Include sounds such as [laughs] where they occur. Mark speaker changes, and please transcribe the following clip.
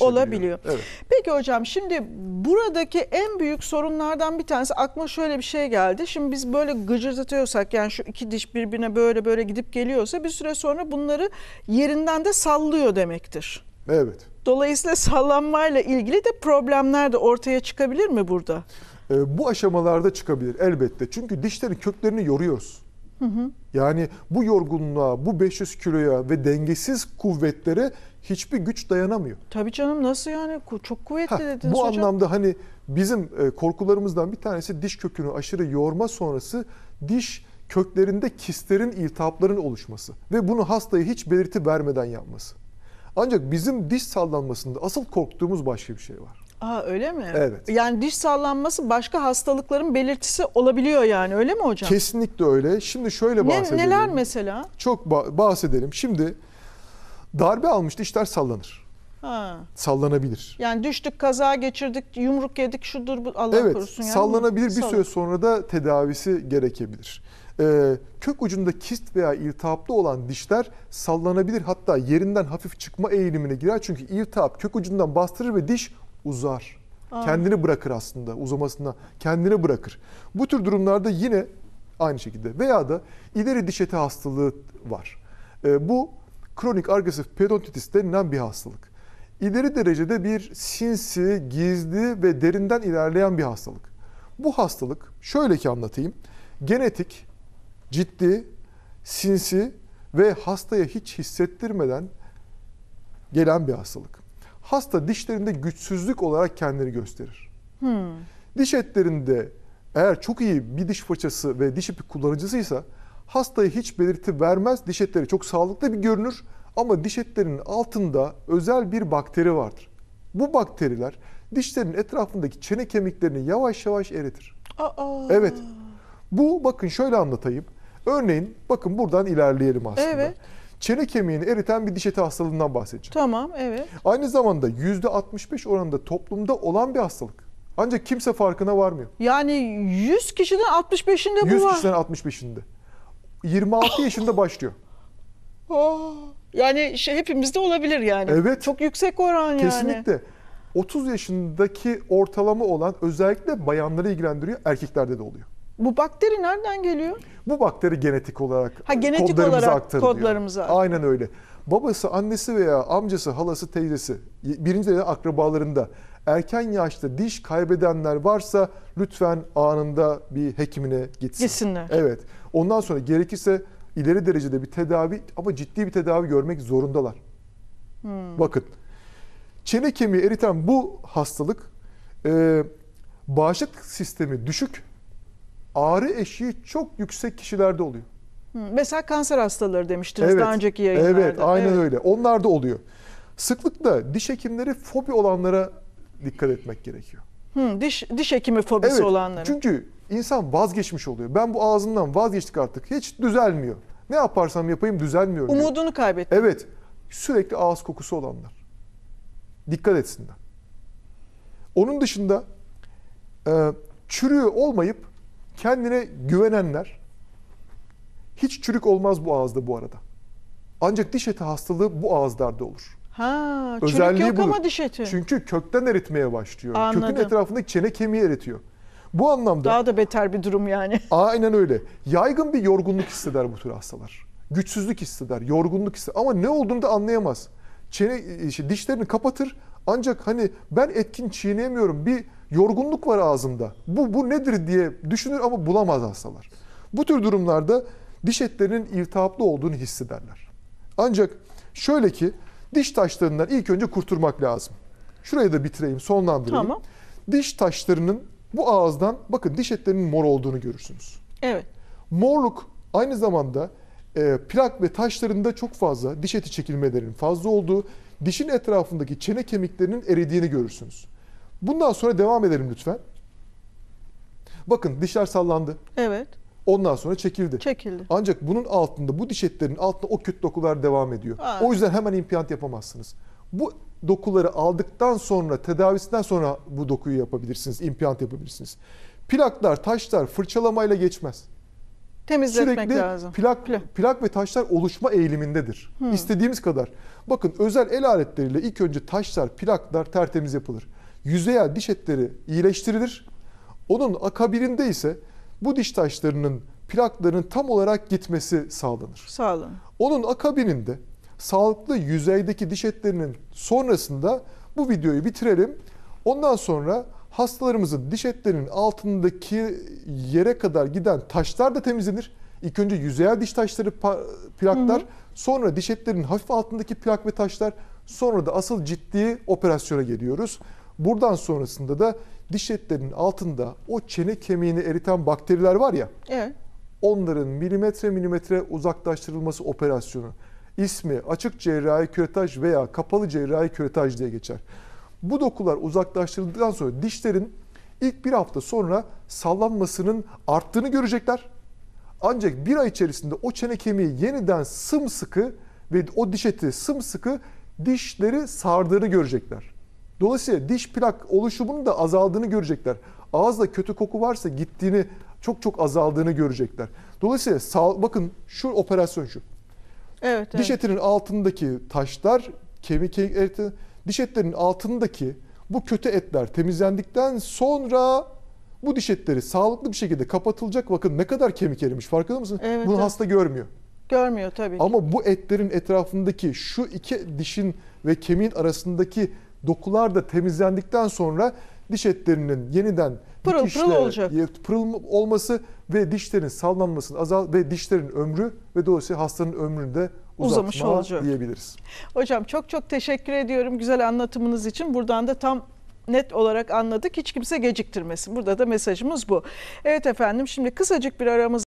Speaker 1: olabiliyor.
Speaker 2: Evet. Peki hocam şimdi buradaki en büyük sorunlardan bir tanesi aklıma şöyle bir şey geldi. Şimdi biz böyle gıcırdatıyorsak yani şu iki diş birbirine böyle böyle gidip geliyorsa bir süre sonra bunları yerinden de sallıyor demektir. Evet. Dolayısıyla sallanmayla ilgili de problemler de ortaya çıkabilir mi burada? Ee, bu
Speaker 1: aşamalarda çıkabilir elbette. Çünkü dişlerin köklerini yoruyoruz. Hı hı. Yani bu yorgunluğa, bu 500 kiloya ve dengesiz kuvvetlere hiçbir güç dayanamıyor.
Speaker 2: Tabii canım nasıl yani? Çok kuvvetli ha, dediniz bu hocam. Bu anlamda
Speaker 1: hani bizim e, korkularımızdan bir tanesi diş kökünü aşırı yorma sonrası diş köklerinde kistlerin, iltihapların oluşması ve bunu hastaya hiç belirti vermeden yapması. Ancak bizim diş sallanmasında asıl korktuğumuz başka bir şey var.
Speaker 2: Aa öyle mi? Evet. Yani diş sallanması başka hastalıkların belirtisi olabiliyor yani öyle mi hocam?
Speaker 1: Kesinlikle öyle. Şimdi şöyle Ne, bahsedelim. neler mesela? Çok bahsedelim. Şimdi darbe almış dişler sallanır. Ha. Sallanabilir.
Speaker 2: Yani düştük, kaza geçirdik, yumruk yedik, şudur bu Allah evet korusun. Evet. sallanabilir bir Sall- süre
Speaker 1: sonra da tedavisi gerekebilir. Ee, kök ucunda kist veya iltihaplı olan dişler sallanabilir hatta yerinden hafif çıkma eğilimine girer. Çünkü iltihap kök ucundan bastırır ve diş uzar. Aa. Kendini bırakır aslında uzamasına kendini bırakır. Bu tür durumlarda yine aynı şekilde veya da ileri diş eti hastalığı var. E, bu kronik agresif periodontitis denilen bir hastalık. İleri derecede bir sinsi, gizli ve derinden ilerleyen bir hastalık. Bu hastalık şöyle ki anlatayım. Genetik, ciddi, sinsi ve hastaya hiç hissettirmeden gelen bir hastalık hasta dişlerinde güçsüzlük olarak kendini gösterir. Hmm. Diş etlerinde eğer çok iyi bir diş fırçası ve diş ipi kullanıcısıysa hastayı hiç belirti vermez. Diş etleri çok sağlıklı bir görünür ama diş etlerinin altında özel bir bakteri vardır. Bu bakteriler dişlerin etrafındaki çene kemiklerini yavaş yavaş eritir. Aa. Evet. Bu bakın şöyle anlatayım. Örneğin bakın buradan ilerleyelim aslında. Evet. Çene kemiğini eriten bir diş eti hastalığından bahsedeceğim.
Speaker 2: Tamam, evet.
Speaker 1: Aynı zamanda %65 oranında toplumda olan bir hastalık. Ancak kimse farkına varmıyor.
Speaker 2: Yani 100 kişiden 65'inde bu var. 100 kişiden
Speaker 1: 65'inde. 26 yaşında başlıyor.
Speaker 2: Ah! Yani şey, hepimizde olabilir yani.
Speaker 1: Evet. Çok yüksek oran Kesinlikle. yani. Kesinlikle. 30 yaşındaki ortalama olan özellikle bayanları ilgilendiriyor, erkeklerde de oluyor. Bu bakteri nereden geliyor? Bu bakteri genetik olarak ha, genetik kodlarımıza olarak aktarılıyor. Kodlarımıza. Aynen öyle. Babası, annesi veya amcası, halası, teyzesi, birinci derece akrabalarında erken yaşta diş kaybedenler varsa lütfen anında bir hekimine gitsin. Gitsinler. Evet. Ondan sonra gerekirse ileri derecede bir tedavi ama ciddi bir tedavi görmek zorundalar. Hmm. Bakın. Çene kemiği eriten bu hastalık e, bağışıklık sistemi düşük ağrı eşiği çok yüksek kişilerde oluyor.
Speaker 2: mesela kanser hastaları demiştiniz evet, daha önceki yayınlarda. Evet, aynen evet. öyle.
Speaker 1: Onlar da oluyor. Sıklıkla diş hekimleri fobi olanlara dikkat etmek gerekiyor.
Speaker 2: Hı, diş diş hekimi fobisi evet, olanlara. Çünkü
Speaker 1: insan vazgeçmiş oluyor. Ben bu ağzımdan vazgeçtik artık. Hiç düzelmiyor. Ne yaparsam yapayım düzelmiyor. Umudunu kaybetti. Evet. Sürekli ağız kokusu olanlar. Dikkat etsinler. Onun dışında e, çürüğü olmayıp Kendine güvenenler, hiç çürük olmaz bu ağızda bu arada. Ancak diş eti hastalığı bu ağızlarda olur.
Speaker 2: Ha, Özelliği çürük yok budur. ama diş eti.
Speaker 1: Çünkü kökten eritmeye başlıyor. Anladım. Kökün etrafında çene kemiği eritiyor. Bu anlamda... Daha da beter bir durum yani. [laughs] Aynen öyle. Yaygın bir yorgunluk hisseder bu tür hastalar. Güçsüzlük hisseder, yorgunluk hisseder. Ama ne olduğunu da anlayamaz. Çene, işte şey, dişlerini kapatır ancak hani ben etkin çiğneyemiyorum bir yorgunluk var ağzımda. Bu, bu nedir diye düşünür ama bulamaz hastalar. Bu tür durumlarda diş etlerinin iltihaplı olduğunu hissederler. Ancak şöyle ki diş taşlarından ilk önce kurtulmak lazım. Şurayı da bitireyim, sonlandırayım. Tamam. Diş taşlarının bu ağızdan bakın diş etlerinin mor olduğunu görürsünüz. Evet. Morluk aynı zamanda e, plak ve taşlarında çok fazla diş eti çekilmelerinin fazla olduğu, dişin etrafındaki çene kemiklerinin eridiğini görürsünüz. Bundan sonra devam edelim lütfen. Bakın dişler sallandı. Evet. Ondan sonra çekildi. Çekildi. Ancak bunun altında, bu diş etlerinin altında o kötü dokular devam ediyor. Evet. O yüzden hemen implant yapamazsınız. Bu dokuları aldıktan sonra, tedavisinden sonra bu dokuyu yapabilirsiniz, implant yapabilirsiniz. Plaklar, taşlar fırçalamayla geçmez.
Speaker 2: Temizletmek Sürekli lazım.
Speaker 1: Plak, plak, plak ve taşlar oluşma eğilimindedir. Hmm. İstediğimiz kadar. Bakın özel el aletleriyle ilk önce taşlar, plaklar tertemiz yapılır yüzeyel diş etleri iyileştirilir. Onun akabirinde ise bu diş taşlarının plakların tam olarak gitmesi sağlanır. Sağlanır. Onun akabininde sağlıklı yüzeydeki diş etlerinin sonrasında bu videoyu bitirelim. Ondan sonra hastalarımızın diş etlerinin altındaki yere kadar giden taşlar da temizlenir. İlk önce yüzeyel diş taşları plaklar, hı hı. sonra diş etlerinin hafif altındaki plak ve taşlar, sonra da asıl ciddi operasyona geliyoruz. Buradan sonrasında da diş etlerinin altında o çene kemiğini eriten bakteriler var ya. Evet. Onların milimetre milimetre uzaklaştırılması operasyonu. İsmi açık cerrahi küretaj veya kapalı cerrahi küretaj diye geçer. Bu dokular uzaklaştırıldıktan sonra dişlerin ilk bir hafta sonra sallanmasının arttığını görecekler. Ancak bir ay içerisinde o çene kemiği yeniden sımsıkı ve o diş eti sımsıkı dişleri sardığını görecekler. Dolayısıyla diş plak oluşumunun da azaldığını görecekler. Ağızda kötü koku varsa gittiğini çok çok azaldığını görecekler. Dolayısıyla sağ, bakın şu operasyon şu. Evet, evet. Diş etinin altındaki taşlar, kemik eti, diş etlerinin altındaki bu kötü etler temizlendikten sonra bu diş etleri sağlıklı bir şekilde kapatılacak. Bakın ne kadar kemik erimiş farkında mısın? Evet, Bunu evet. hasta görmüyor.
Speaker 2: Görmüyor tabii.
Speaker 1: Ama bu etlerin etrafındaki şu iki dişin ve kemiğin arasındaki dokular da temizlendikten sonra diş etlerinin yeniden pırıl dikişle, pırıl olacak. Pırıl olması ve dişlerin sallanmasının azal ve dişlerin ömrü ve dolayısıyla hastanın ömrünü
Speaker 2: de uzamış olacak diyebiliriz. Hocam çok çok teşekkür ediyorum güzel anlatımınız için. Buradan da tam net olarak anladık. Hiç kimse geciktirmesin. Burada da mesajımız bu. Evet efendim şimdi kısacık bir aramız